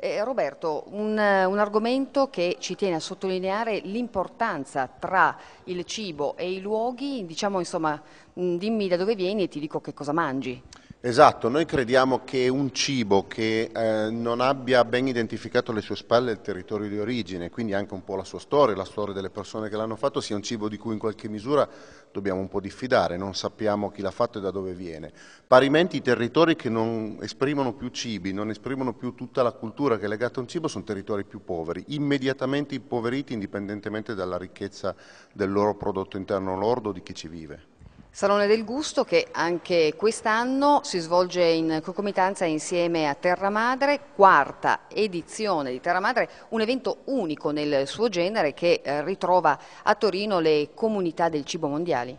Eh, Roberto, un, un, argomento che ci tiene a sottolineare l'importanza tra il cibo e i luoghi, diciamo insomma, mm, dimmi da dove vieni e ti dico che cosa mangi. Esatto, noi crediamo che un cibo che eh, non abbia ben identificato alle sue spalle il territorio di origine, quindi anche un po' la sua storia, la storia delle persone che l'hanno fatto, sia un cibo di cui in qualche misura dobbiamo un po' diffidare, non sappiamo chi l'ha fatto e da dove viene. Parimenti i territori che non esprimono più cibi, non esprimono più tutta la cultura che è legata a un cibo, sono territori più poveri, immediatamente impoveriti indipendentemente dalla ricchezza del loro prodotto interno lordo di chi ci vive. Salone del Gusto che anche quest'anno si svolge in concomitanza insieme a Terra Madre, quarta edizione di Terra Madre, un evento unico nel suo genere che eh, ritrova a Torino le comunità del cibo mondiali.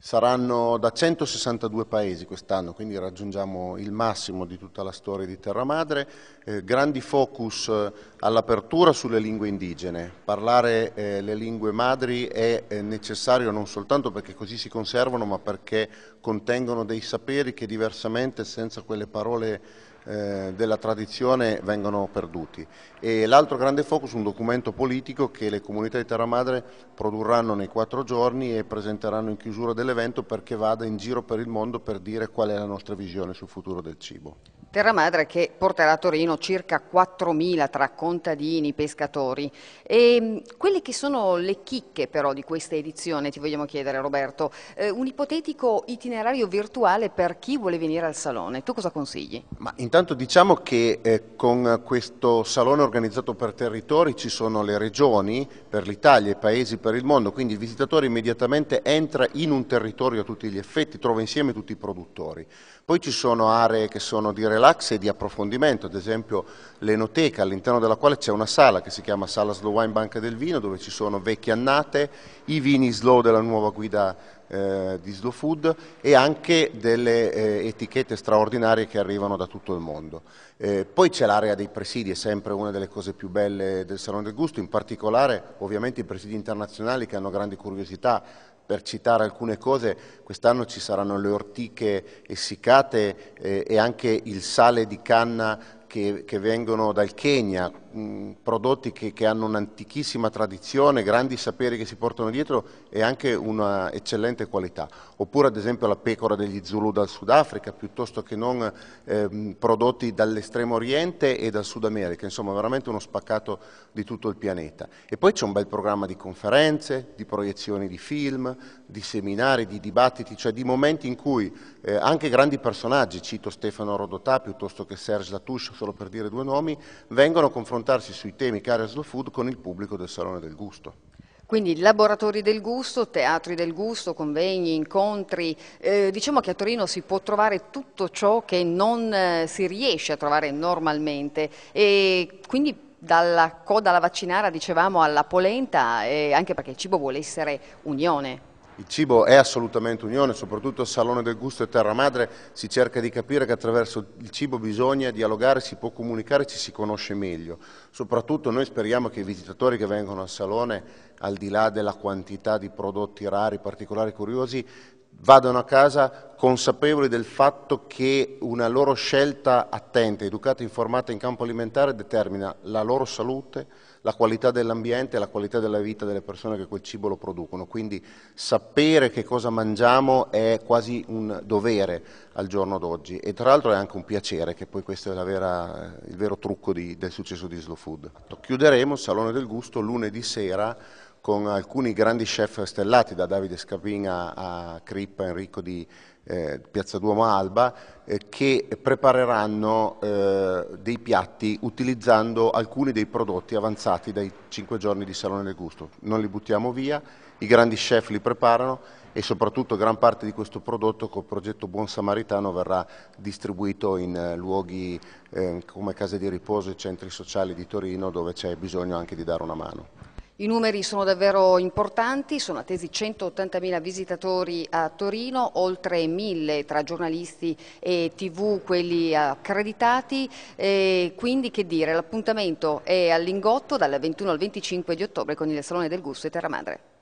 Saranno da 162 paesi quest'anno, quindi raggiungiamo il massimo di tutta la storia di Terra Madre. Eh, grandi focus eh, all'apertura sulle lingue indigene. Parlare eh, le lingue madri è, è eh, necessario non soltanto perché così si conservano, ma perché contengono dei saperi che diversamente, senza quelle parole eh, della tradizione vengono perduti. E l'altro grande focus è un documento politico che le comunità di Terra Madre produrranno nei quattro giorni e presenteranno in chiusura dell'evento perché vada in giro per il mondo per dire qual è la nostra visione sul futuro del cibo. Terra Madre che porterà a Torino circa 4.000 tra contadini, pescatori. E ehm, quelle che sono le chicche però di questa edizione, ti vogliamo chiedere Roberto, eh, un ipotetico itinerario virtuale per chi vuole venire al Salone, tu cosa consigli? Ma intanto diciamo che eh, con questo Salone organizzato per territori ci sono le regioni per l'Italia, i paesi per il mondo, quindi il visitatore immediatamente entra in un territorio a tutti gli effetti, trova insieme tutti i produttori. Poi ci sono aree che sono di relazione relax e di approfondimento, ad esempio l'enoteca all'interno della quale c'è una sala che si chiama Sala Slow Wine Banca del Vino dove ci sono vecchie annate, i vini slow della nuova guida eh, di Slow Food e anche delle eh, etichette straordinarie che arrivano da tutto il mondo. Eh, poi c'è l'area dei presidi, è sempre una delle cose più belle del Salone del Gusto, in particolare ovviamente i presidi internazionali che hanno grandi curiosità per citare alcune cose, quest'anno ci saranno le ortiche essiccate eh, e anche il sale di canna che, che vengono dal Kenya, mh, prodotti che, che hanno un'antichissima tradizione, grandi saperi che si portano dietro e anche un'eccellente qualità. Oppure ad esempio la pecora degli Zulu dal Sudafrica, piuttosto che non ehm, prodotti dall'estremo oriente e dal Sud America, insomma veramente uno spaccato di tutto il pianeta. E poi c'è un bel programma di conferenze, di proiezioni di film, di seminari, di dibattiti, cioè di momenti in cui eh, anche grandi personaggi, cito Stefano Rodotà piuttosto che Serge Latouche, solo per dire due nomi, vengono a confrontarsi sui temi cari a Slow Food con il pubblico del Salone del Gusto. Quindi laboratori del gusto, teatri del gusto, convegni, incontri, eh, diciamo che a Torino si può trovare tutto ciò che non eh, si riesce a trovare normalmente e quindi dalla coda alla vaccinara dicevamo alla polenta eh, anche perché il cibo vuole essere unione. Il cibo è assolutamente unione, soprattutto al Salone del Gusto e Terra Madre si cerca di capire che attraverso il cibo bisogna dialogare, si può comunicare, ci si conosce meglio. Soprattutto noi speriamo che i visitatori che vengono al Salone, al di là della quantità di prodotti rari, particolari, curiosi, vadano a casa consapevoli del fatto che una loro scelta attenta, educata e informata in campo alimentare determina la loro salute, la qualità dell'ambiente e la qualità della vita delle persone che quel cibo lo producono. Quindi sapere che cosa mangiamo è quasi un dovere al giorno d'oggi e tra l'altro è anche un piacere, che poi questo è vera, il vero trucco di, del successo di Slow Food. Chiuderemo il Salone del Gusto lunedì sera con alcuni grandi chef stellati, da Davide Scapina a Crippa Enrico di eh, Piazza Duomo Alba, eh, che prepareranno eh, dei piatti utilizzando alcuni dei prodotti avanzati dai 5 giorni di Salone del Gusto. Non li buttiamo via, i grandi chef li preparano e soprattutto gran parte di questo prodotto col progetto Buon Samaritano verrà distribuito in eh, luoghi eh, come case di riposo e centri sociali di Torino dove c'è bisogno anche di dare una mano. I numeri sono davvero importanti, sono attesi 180.000 visitatori a Torino, oltre 1.000 tra giornalisti e tv, quelli accreditati, e quindi che dire, l'appuntamento è all'ingotto dal 21 al 25 di ottobre con il Salone del Gusto e Terra Madre.